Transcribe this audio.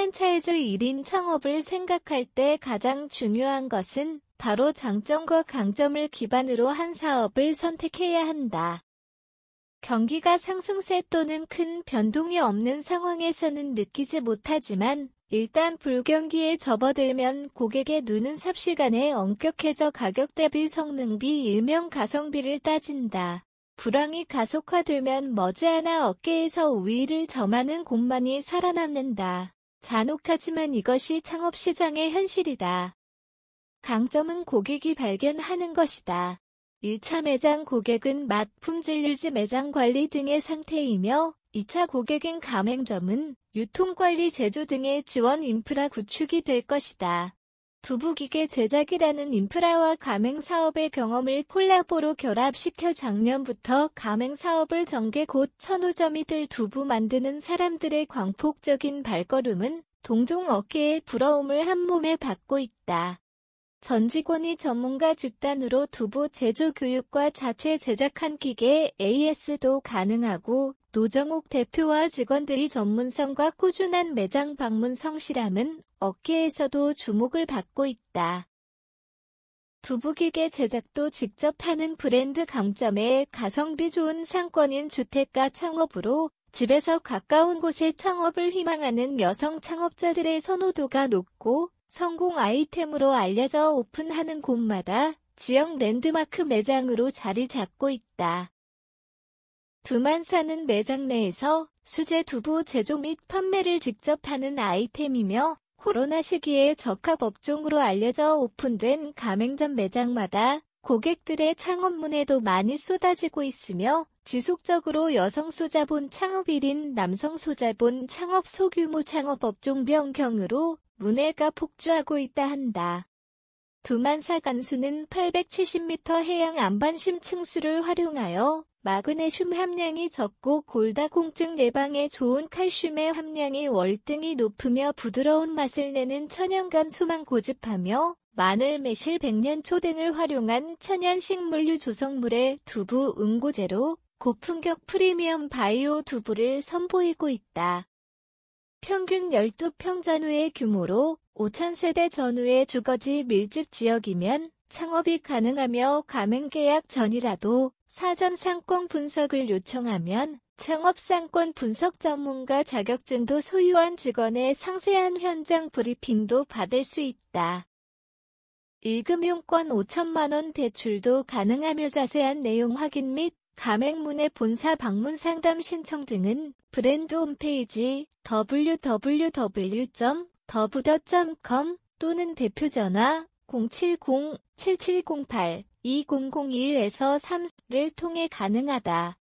프랜차이즈 1인 창업을 생각할 때 가장 중요한 것은 바로 장점과 강점을 기반으로 한 사업을 선택해야 한다. 경기가 상승세 또는 큰 변동이 없는 상황에서는 느끼지 못하지만 일단 불경기에 접어들면 고객의 눈은 삽시간에 엄격해져 가격 대비 성능비 일명 가성비를 따진다. 불황이 가속화되면 머지않아 어깨에서 우위를 점하는 곳만이 살아남는다. 잔혹하지만 이것이 창업시장의 현실이다. 강점은 고객이 발견하는 것이다. 1차 매장 고객은 맛, 품질 유지, 매장 관리 등의 상태이며 2차 고객인 가맹점은 유통관리 제조 등의 지원 인프라 구축이 될 것이다. 부부기계 제작이라는 인프라와 가맹사업의 경험을 콜라보로 결합시켜 작년부터 가맹사업을 전개 곧 천호점이 될 두부 만드는 사람들의 광폭적인 발걸음은 동종 어깨의 부러움을 한몸에 받고 있다. 전 직원이 전문가 집단으로 두부 제조 교육과 자체 제작한 기계 AS도 가능하고 노정욱 대표와 직원들이 전문성과 꾸준한 매장 방문 성실함은 업계에서도 주목을 받고 있다. 부부기계 제작도 직접 하는 브랜드 강점에 가성비 좋은 상권인 주택가 창업으로 집에서 가까운 곳에 창업을 희망하는 여성 창업자들의 선호도가 높고 성공 아이템으로 알려져 오픈하는 곳마다 지역 랜드마크 매장으로 자리 잡고 있다. 두만산은 매장 내에서 수제 두부 제조 및 판매를 직접 하는 아이템이며 코로나 시기에 적합 업종으로 알려져 오픈된 가맹점 매장마다 고객들의 창업문에도 많이 쏟아지고 있으며 지속적으로 여성 소자본 창업 1인 남성 소자본 창업 소규모 창업 업종 변경으로 문해가 폭주하고 있다 한다. 두만사 간수는 870m 해양 안반심 층수를 활용하여 마그네슘 함량이 적고 골다공증 예방에 좋은 칼슘의 함량이 월등히 높으며 부드러운 맛을 내는 천연간 수만 고집하며 마늘 매실 백년초 등을 활용한 천연식물류 조성물의 두부 응고제로 고품격 프리미엄 바이오 두부를 선보이고 있다. 평균 12평 잔후의 규모로 5천세대 전후의 주거지 밀집 지역이면 창업이 가능하며 가맹계약 전이라도 사전 상권 분석을 요청하면 창업 상권 분석 전문가 자격증도 소유한 직원의 상세한 현장 브리핑도 받을 수 있다. 일금융권 5천만원 대출도 가능하며 자세한 내용 확인 및 가맹문의 본사 방문 상담 신청 등은 브랜드 홈페이지 www. 더부더.com 또는 대표전화 0 7 0 7 7 0 8 2 0 0 1 3를 통해 가능하다.